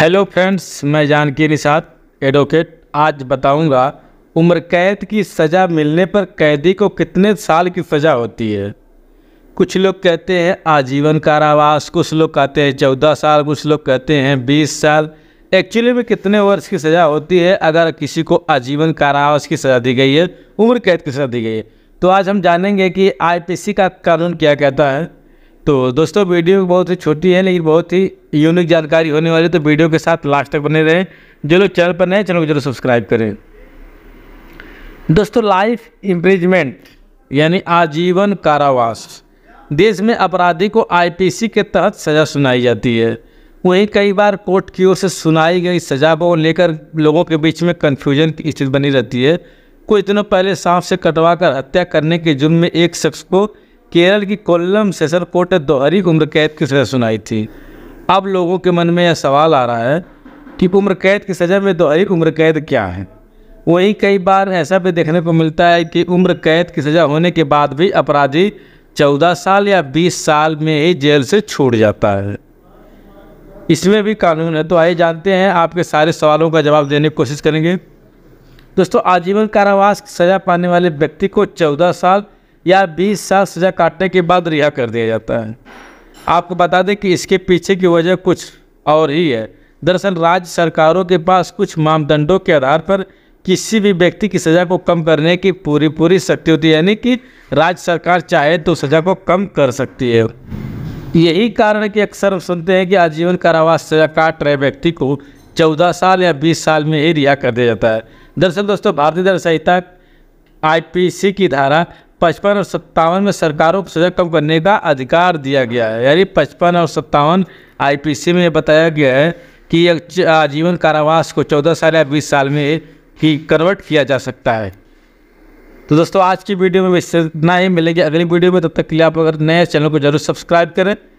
hello friends मैं Janaki Nishad advocate आज बताऊंगा उम्र कैद की सज़ा मिलने पर कैदी को कितने साल की सज़ा होती है कुछ लोग कहते हैं आजीवन कारावास कुछ लोग कहते हैं चौदह साल कुछ लोग कहते हैं बीस साल एक्चुअली में कितने वर्ष की सज़ा होती है अगर किसी को आजीवन कारावास की सज़ा दी गई है उम्र कैद की सज़ा दी गई है तो आज हम जानेंगे कि आईपीसी का कानून क्या कहता है तो दोस्तों वीडियो बहुत ही छोटी है लेकिन बहुत ही यूनिक जानकारी होने वाली है तो वीडियो के साथ लास्ट तक बने रहें जो लोग चैनल पर नए चैनल को जरूर सब्सक्राइब करें दोस्तों लाइफ इम्प्रिजमेंट यानी आजीवन कारावास देश में अपराधी को आईपीसी के तहत सज़ा सुनाई जाती है वहीं कई बार कोर्ट की ओर से सुनाई गई सजा को लेकर लोगों के बीच में कन्फ्यूजन की स्थिति बनी रहती है कुछ दिनों पहले सांप से कटवा कर हत्या करने के जुर्म में एक शख्स को केरल की कोल्लम सेशन कोर्ट ने दोहरी उम्र कैद की सज़ा सुनाई थी अब लोगों के मन में यह सवाल आ रहा है कि उम्र कैद की सज़ा में दोहरी उम्र कैद क्या है वहीं कई बार ऐसा भी देखने को मिलता है कि उम्र कैद की सज़ा होने के बाद भी अपराधी चौदह साल या बीस साल में ही जेल से छूट जाता है इसमें भी कानून है तो आइए जानते हैं आपके सारे सवालों का जवाब देने की कोशिश करेंगे दोस्तों आजीवन कारावास की सज़ा पाने वाले व्यक्ति को चौदह साल या 20 साल सजा काटने के बाद रिहा कर दिया जाता है आपको बता दें कि इसके पीछे की वजह कुछ और ही है दरअसल राज्य सरकारों के पास कुछ मानदंडों के आधार पर किसी भी व्यक्ति की सज़ा को कम करने की पूरी पूरी शक्ति होती है यानी कि राज्य सरकार चाहे तो सज़ा को कम कर सकती है यही कारण है कि अक्सर हम सुनते हैं कि आजीवन कारावास सज़ा काट रहे व्यक्ति को चौदह साल या बीस साल में ही रिहा कर दिया जाता है दरअसल दोस्तों भारतीय दर संहिता आईपीसी की धारा पचपन और सत्तावन में सरकारों को सजा कम करने का अधिकार दिया गया है यानी पचपन और सत्तावन आईपीसी में बताया गया है कि आजीवन कारावास को चौदह साल या बीस साल में ही कन्वर्ट किया जा सकता है तो दोस्तों आज की वीडियो में इससे इतना ही मिलेगी अगली वीडियो में तब तक के लिए आप अगर नए चैनल को जरूर सब्सक्राइब करें